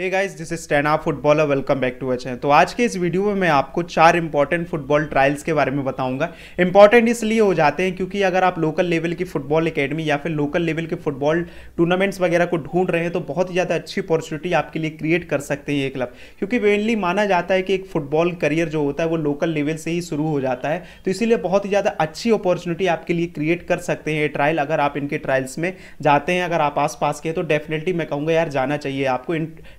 hey guys this is stand up footballer welcome back to अच है तो आज के इस वीडियो में मैं आपको चार इंपॉर्टेंट फुटबॉल ट्रायल्स के बारे में बताऊंगा इंपॉर्टेंट इसलिए हो जाते हैं क्योंकि अगर आप लोकल लेवल की फुटबॉल एकेडमी या फिर लोकल लेवल के फुटबॉल टूर्नामेंट्स वगैरह को ढूंढ रहे हैं तो बहुत ही ज़्यादा अच्छी अपॉर्चुनिटी आपके लिए क्रिएट कर सकते हैं ये क्लब क्योंकि मेनली माना जाता है कि एक फुटबॉल करियर जो होता है वो लोकल लेवल से ही शुरू हो जाता है तो इसीलिए बहुत ही ज़्यादा अच्छी अपॉर्चुनिटी आपके लिए क्रिएट कर सकते हैं ये ट्रायल अगर आप इनके ट्रायल्स में जाते हैं अगर आप आस पास के तो डेफिनेटली मैं कहूँगा यार जाना चाहिए आपको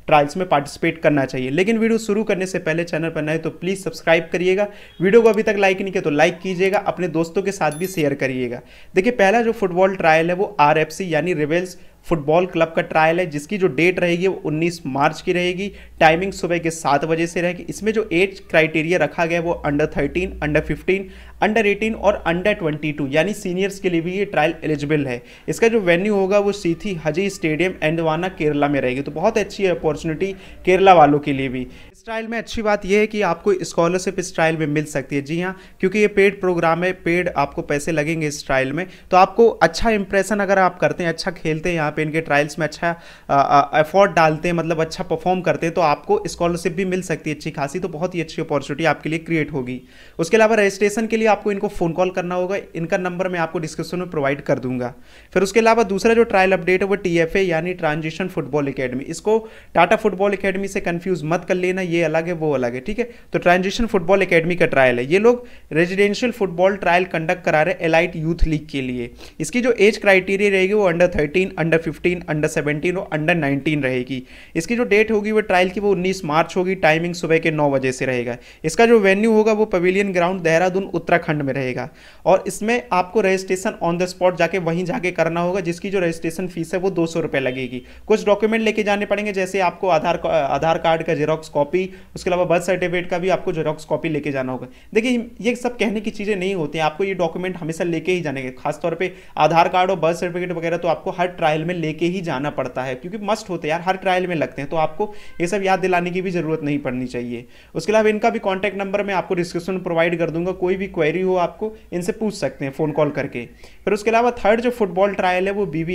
ट्रायल्स में पार्टिसिपेट करना चाहिए लेकिन वीडियो शुरू करने से पहले चैनल पर नए तो प्लीज़ सब्सक्राइब करिएगा वीडियो को अभी तक लाइक नहीं किया तो लाइक कीजिएगा अपने दोस्तों के साथ भी शेयर करिएगा देखिए पहला जो फुटबॉल ट्रायल है वो आर यानी रिवेल्स फुटबॉल क्लब का ट्रायल है जिसकी जो डेट रहेगी वो 19 मार्च की रहेगी टाइमिंग सुबह के सात बजे से रहेगी इसमें जो एज क्राइटेरिया रखा गया है वो अंडर 13, अंडर 15, अंडर 18 और अंडर 22 यानी सीनियर्स के लिए भी ये ट्रायल एलिजिबल है इसका जो वेन्यू होगा वो सीथी हजी स्टेडियम एंडवाना केरला में रहेगी तो बहुत अच्छी अपॉर्चुनिटी केरला वालों के लिए भी इस ट्रायल में अच्छी बात यह है कि आपको स्कॉलरशिप इस ट्रायल में मिल सकती है जी हाँ क्योंकि ये पेड प्रोग्राम है पेड आपको पैसे लगेंगे इस ट्रायल में तो आपको अच्छा इंप्रेशन अगर आप करते हैं अच्छा खेलते हैं जहाँ पे इनके ट्रायल्स में अच्छा एफर्ट डालते हैं मतलब अच्छा परफॉर्म करते हैं तो आपको स्कॉलरशिप भी मिल सकती है अच्छी खासी तो बहुत ही अच्छी अपॉर्चुनिटी आपके लिए क्रिएट होगी उसके अलावा रजिस्ट्रेशन के लिए आपको इनको फ़ोन कॉल करना होगा इनका नंबर मैं आपको डिस्क्रिप्शन में प्रोवाइड कर दूंगा फिर उसके अलावा दूसरा जो ट्रायल अपडेट है वो टी यानी ट्रांजिशन फुटबॉल अकेडमी इसको टाटा फुटबॉल अकेडमी से कन्फ्यूज मत कर लेना ये अलग है वो अलग है ठीक है तो ट्रांजिशन फुटबॉल अकेडमी का ट्रायल है ये लोग रेजिडेंशियल फुटबॉल ट्रायल कंडक्ट करा रहे एलाइट यूथ लीग के लिए इसकी जो एज क्राइटेरिया रहेगी वो under thirteen under under 15 under 17 और अंडर 19 रहेगी इसकी जो डेट होगी वो ट्रायल की वो 19 मार्च होगी टाइमिंग सुबह के नौ बजे से रहेगा इसका जो वेन्यू होगा वो पवेलियन ग्राउंड देहरादून उत्तराखंड में रहेगा और इसमें आपको रजिस्ट्रेशन ऑन द स्पॉट जाके वहीं जाके करना होगा जिसकी जो रजिस्ट्रेशन फीस है वो दो लगेगी कुछ डॉक्यूमेंट लेके जाने पड़ेंगे जैसे आपको आधार आधार कार्ड का जेरोक्स कॉपी उसके अलावा बर्थ सर्टिफिकेट का भी आपको जेरोक्स कॉपी लेके जाना होगा देखिए ये सब कहने की चीज़ें नहीं होती आपको ये डॉक्यूमेंट हमेशा लेके ही जाने खासतौर पर आधार कार्ड और बर्थ सर्टिफिकेट वगैरह तो आपको हर ट्रायल में लेके ही जाना पड़ता है क्योंकि मस्ट होते यार हर ट्रायल में लगते हैं तो आपको ये सब याद दिलाने की भी ज़रूरत नहीं पड़नी चाहिए उसके अलावा इनका भी कॉन्टैक्ट नंबर मैं आपको डिस्क्रिप्शन में प्रोवाइड कर दूंगा कोई भी क्वेरी हो आपको इनसे पूछ सकते हैं फ़ोन कॉल करके फिर उसके अलावा थर्ड जो फुटबॉल ट्रायल है वो बी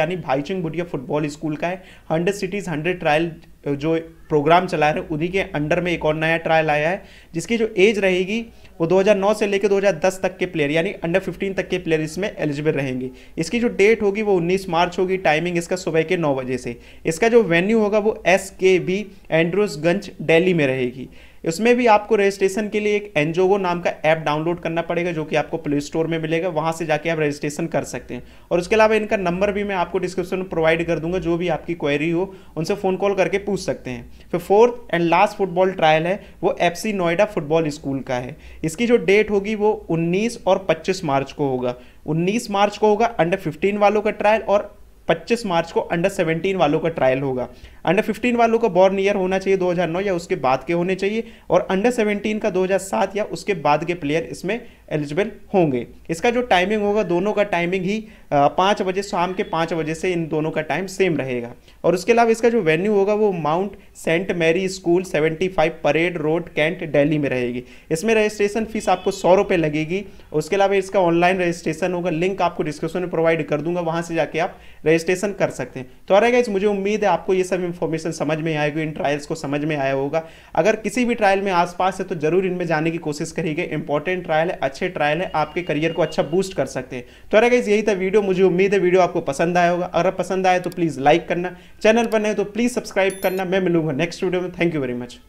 यानी भाईचिंग बुटिया फुटबॉल स्कूल का है हंड्रेड सिटीज़ हंड्रेड ट्रायल जो प्रोग्राम चला रहे हैं उन्हीं के अंडर में एक और नया ट्रायल आया है जिसकी जो एज रहेगी वो 2009 से लेकर 2010 तक के प्लेयर यानी अंडर 15 तक के प्लेयर इसमें एलिजिबल रहेंगे इसकी जो डेट होगी वो 19 मार्च होगी टाइमिंग इसका सुबह के 9 बजे से इसका जो वेन्यू होगा वो एस के बी एंड्रोसगंज डेली में रहेगी इसमें भी आपको रजिस्ट्रेशन के लिए एक एनजोगो नाम का ऐप डाउनलोड करना पड़ेगा जो कि आपको प्ले स्टोर में मिलेगा वहाँ से जाके आप रजिस्ट्रेशन कर सकते हैं और उसके अलावा इनका नंबर भी मैं आपको डिस्क्रिप्शन में प्रोवाइड कर दूंगा जो भी आपकी क्वेरी हो उनसे फ़ोन कॉल करके पूछ सकते हैं फिर fourth and last football trial है वो एफ नोएडा फुटबॉल स्कूल का है इसकी जो डेट होगी वो उन्नीस और पच्चीस मार्च को होगा उन्नीस मार्च को होगा अंडर फिफ्टीन वालों का ट्रायल और 25 मार्च को अंडर 17 वालों का ट्रायल होगा अंडर 15 वालों का बॉर्न ईयर होना चाहिए 2009 या उसके बाद के होने चाहिए और अंडर 17 का 2007 या उसके बाद के प्लेयर इसमें एलिजिबल होंगे इसका जो टाइमिंग होगा दोनों का टाइमिंग ही पाँच बजे शाम के पाँच बजे से इन दोनों का टाइम सेम रहेगा और उसके अलावा इसका जो वेन्यू होगा वो Mount St Mary School 75 Parade Road Cantt Delhi में रहेगी इसमें रजिस्ट्रेशन फीस आपको सौ रुपये लगेगी उसके अलावा इसका ऑनलाइन रजिस्ट्रेशन होगा लिंक आपको डिस्क्रिप्शन में प्रोवाइड कर दूंगा वहाँ से जाके आप रजिस्ट्रेशन रजिस्ट्रेशन कर सकते हैं तो अरे गाइज मुझे उम्मीद है आपको ये सब इन्फॉर्मेशन समझ में आएगी इन ट्रायल्स को समझ में आया होगा अगर किसी भी ट्रायल में आसपास है तो जरूर इनमें जाने की कोशिश करिएगा इंपॉर्टेंट ट्रायल है अच्छे ट्रायल है आपके करियर को अच्छा बूस्ट कर सकते हैं तो अरे गाइज यही था वीडियो मुझे उम्मीद है वीडियो आपको पसंद आया होगा अगर पसंद आए तो प्लीज़ लाइक करना चैनल पर नहीं तो प्लीज़ सब्सक्राइब करना मैं मिलूंगा नेक्स्ट वीडियो में थैंक यू वेरी मच